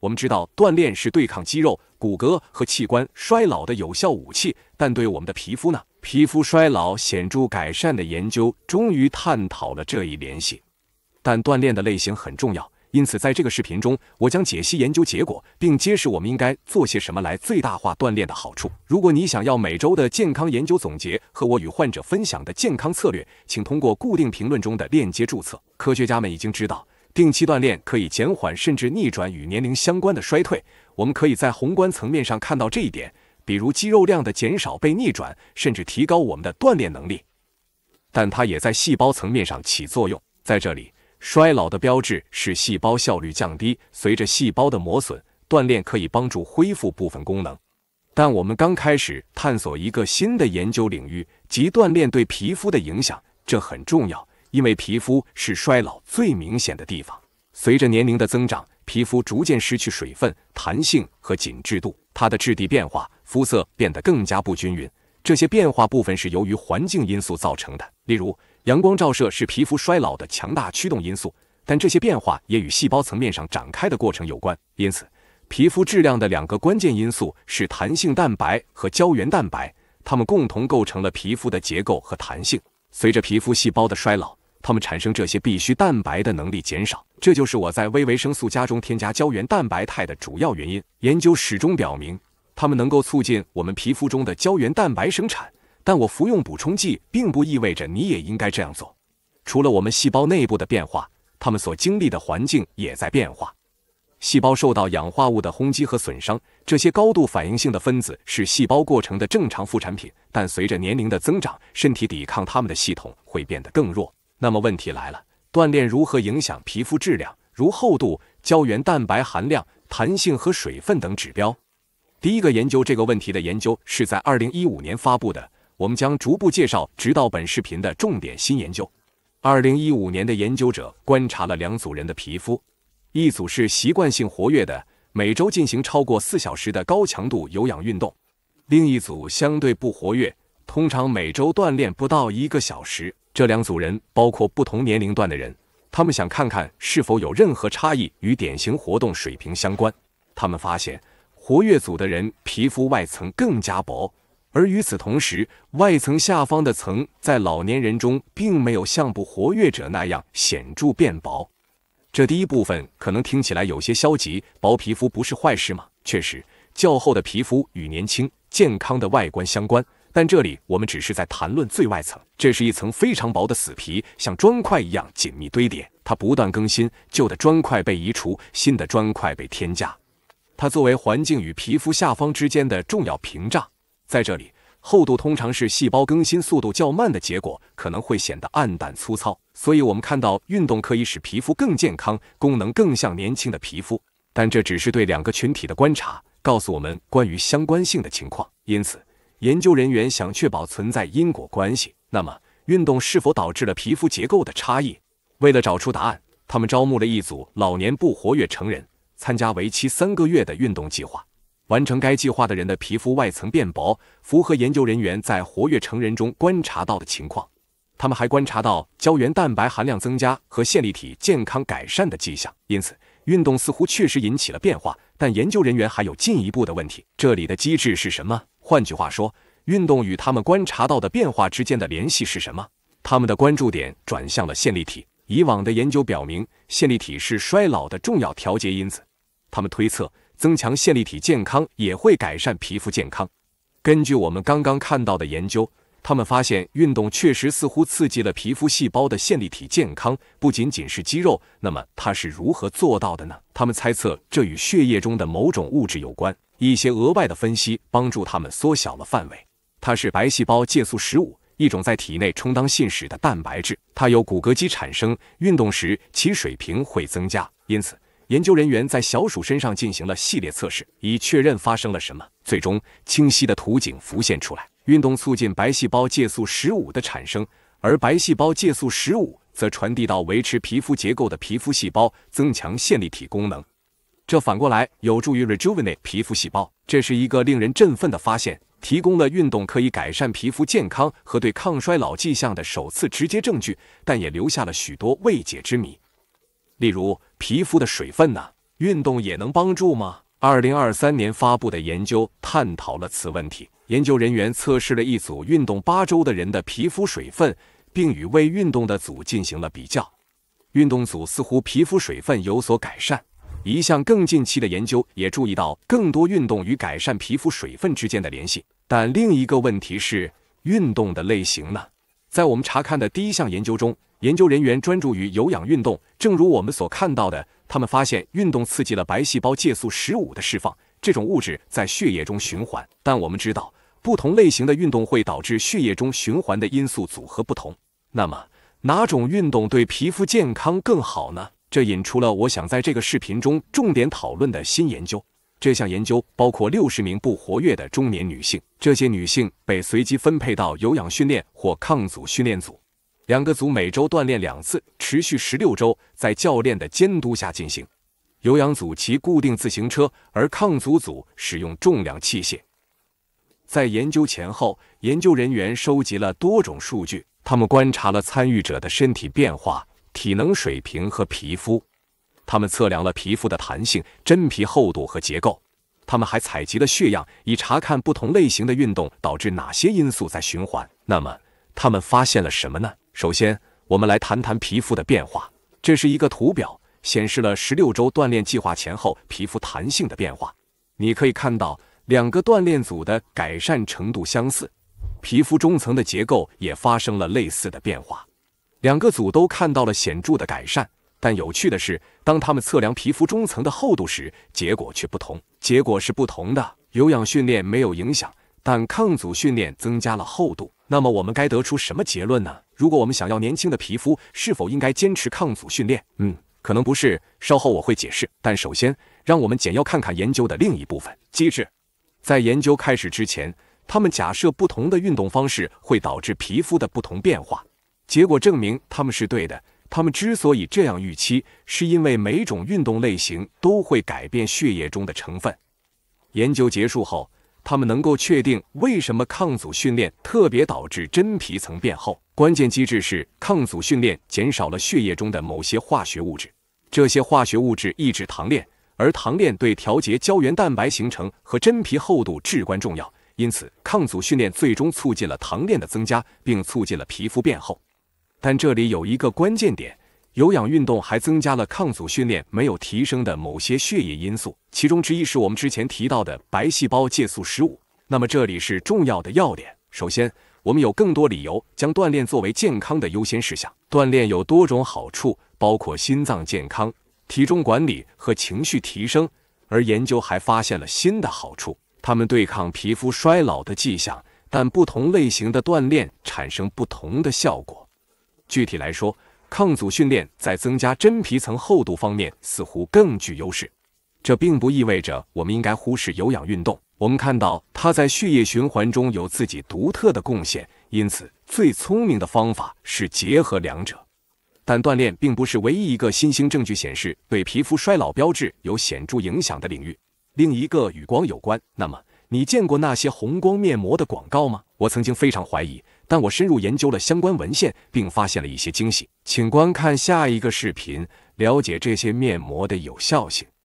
我们知道锻炼是对抗肌肉、骨骼和器官衰老的有效武器，但对我们的皮肤呢？皮肤衰老显著改善的研究终于探讨了这一联系。但锻炼的类型很重要，因此在这个视频中，我将解析研究结果，并揭示我们应该做些什么来最大化锻炼的好处。如果你想要每周的健康研究总结和我与患者分享的健康策略，请通过固定评论中的链接注册。科学家们已经知道。定期锻炼可以减缓甚至逆转与年龄相关的衰退。我们可以在宏观层面上看到这一点，比如肌肉量的减少被逆转，甚至提高我们的锻炼能力。但它也在细胞层面上起作用。在这里，衰老的标志是细胞效率降低。随着细胞的磨损，锻炼可以帮助恢复部分功能。但我们刚开始探索一个新的研究领域，即锻炼对皮肤的影响，这很重要。因为皮肤是衰老最明显的地方，随着年龄的增长，皮肤逐渐失去水分、弹性和紧致度，它的质地变化，肤色变得更加不均匀。这些变化部分是由于环境因素造成的，例如阳光照射是皮肤衰老的强大驱动因素。但这些变化也与细胞层面上展开的过程有关。因此，皮肤质量的两个关键因素是弹性蛋白和胶原蛋白，它们共同构成了皮肤的结构和弹性。随着皮肤细胞的衰老，他们产生这些必需蛋白的能力减少，这就是我在微维生素加中添加胶原蛋白肽的主要原因。研究始终表明，它们能够促进我们皮肤中的胶原蛋白生产。但我服用补充剂并不意味着你也应该这样做。除了我们细胞内部的变化，它们所经历的环境也在变化。细胞受到氧化物的轰击和损伤，这些高度反应性的分子是细胞过程的正常副产品，但随着年龄的增长，身体抵抗它们的系统会变得更弱。那么问题来了，锻炼如何影响皮肤质量，如厚度、胶原蛋白含量、弹性和水分等指标？第一个研究这个问题的研究是在2015年发布的，我们将逐步介绍，直到本视频的重点新研究。2015年的研究者观察了两组人的皮肤，一组是习惯性活跃的，每周进行超过四小时的高强度有氧运动，另一组相对不活跃，通常每周锻炼不到一个小时。这两组人包括不同年龄段的人，他们想看看是否有任何差异与典型活动水平相关。他们发现，活跃组的人皮肤外层更加薄，而与此同时，外层下方的层在老年人中并没有像不活跃者那样显著变薄。这第一部分可能听起来有些消极，薄皮肤不是坏事吗？确实，较厚的皮肤与年轻、健康的外观相关。但这里我们只是在谈论最外层，这是一层非常薄的死皮，像砖块一样紧密堆叠。它不断更新，旧的砖块被移除，新的砖块被添加。它作为环境与皮肤下方之间的重要屏障，在这里厚度通常是细胞更新速度较慢的结果，可能会显得暗淡粗糙。所以，我们看到运动可以使皮肤更健康，功能更像年轻的皮肤。但这只是对两个群体的观察，告诉我们关于相关性的情况。因此。研究人员想确保存在因果关系，那么运动是否导致了皮肤结构的差异？为了找出答案，他们招募了一组老年不活跃成人参加为期三个月的运动计划。完成该计划的人的皮肤外层变薄，符合研究人员在活跃成人中观察到的情况。他们还观察到胶原蛋白含量增加和线粒体健康改善的迹象。因此，运动似乎确实引起了变化。但研究人员还有进一步的问题：这里的机制是什么？换句话说，运动与他们观察到的变化之间的联系是什么？他们的关注点转向了线粒体。以往的研究表明，线粒体是衰老的重要调节因子。他们推测，增强线粒体健康也会改善皮肤健康。根据我们刚刚看到的研究，他们发现运动确实似乎刺激了皮肤细胞的线粒体健康，不仅仅是肌肉。那么，它是如何做到的呢？他们猜测，这与血液中的某种物质有关。一些额外的分析帮助他们缩小了范围。它是白细胞介素十五，一种在体内充当信使的蛋白质。它由骨骼肌产生，运动时其水平会增加。因此，研究人员在小鼠身上进行了系列测试，以确认发生了什么。最终，清晰的图景浮现出来：运动促进白细胞介素十五的产生，而白细胞介素十五则传递到维持皮肤结构的皮肤细胞，增强线粒体功能。这反过来有助于 rejuvenate 皮肤细胞，这是一个令人振奋的发现，提供了运动可以改善皮肤健康和对抗衰老迹象的首次直接证据，但也留下了许多未解之谜。例如，皮肤的水分呢？运动也能帮助吗？二零二三年发布的研究探讨了此问题。研究人员测试了一组运动八周的人的皮肤水分，并与未运动的组进行了比较。运动组似乎皮肤水分有所改善。一项更近期的研究也注意到更多运动与改善皮肤水分之间的联系，但另一个问题是运动的类型呢？在我们查看的第一项研究中，研究人员专注于有氧运动。正如我们所看到的，他们发现运动刺激了白细胞介素十五的释放，这种物质在血液中循环。但我们知道不同类型的运动会导致血液中循环的因素组合不同。那么，哪种运动对皮肤健康更好呢？这引出了我想在这个视频中重点讨论的新研究。这项研究包括六十名不活跃的中年女性，这些女性被随机分配到有氧训练或抗阻训练组。两个组每周锻炼两次，持续十六周，在教练的监督下进行。有氧组骑固定自行车，而抗阻组使用重量器械。在研究前后，研究人员收集了多种数据，他们观察了参与者的身体变化。体能水平和皮肤，他们测量了皮肤的弹性、真皮厚度和结构。他们还采集了血样，以查看不同类型的运动导致哪些因素在循环。那么，他们发现了什么呢？首先，我们来谈谈皮肤的变化。这是一个图表，显示了十六周锻炼计划前后皮肤弹性的变化。你可以看到，两个锻炼组的改善程度相似，皮肤中层的结构也发生了类似的变化。两个组都看到了显著的改善，但有趣的是，当他们测量皮肤中层的厚度时，结果却不同。结果是不同的，有氧训练没有影响，但抗阻训练增加了厚度。那么我们该得出什么结论呢？如果我们想要年轻的皮肤，是否应该坚持抗阻训练？嗯，可能不是。稍后我会解释。但首先，让我们简要看看研究的另一部分机制。在研究开始之前，他们假设不同的运动方式会导致皮肤的不同变化。结果证明他们是对的。他们之所以这样预期，是因为每种运动类型都会改变血液中的成分。研究结束后，他们能够确定为什么抗阻训练特别导致真皮层变厚。关键机制是抗阻训练减少了血液中的某些化学物质，这些化学物质抑制糖链，而糖链对调节胶原蛋白形成和真皮厚度至关重要。因此，抗阻训练最终促进了糖链的增加，并促进了皮肤变厚。但这里有一个关键点：有氧运动还增加了抗阻训练没有提升的某些血液因素，其中之一是我们之前提到的白细胞介素十五。那么这里是重要的要点。首先，我们有更多理由将锻炼作为健康的优先事项。锻炼有多种好处，包括心脏健康、体重管理和情绪提升。而研究还发现了新的好处，它们对抗皮肤衰老的迹象。但不同类型的锻炼产生不同的效果。具体来说，抗阻训练在增加真皮层厚度方面似乎更具优势。这并不意味着我们应该忽视有氧运动。我们看到它在血液循环中有自己独特的贡献，因此最聪明的方法是结合两者。但锻炼并不是唯一一个新兴证据显示对皮肤衰老标志有显著影响的领域。另一个与光有关。那么，你见过那些红光面膜的广告吗？我曾经非常怀疑。但我深入研究了相关文献，并发现了一些惊喜。请观看下一个视频，了解这些面膜的有效性。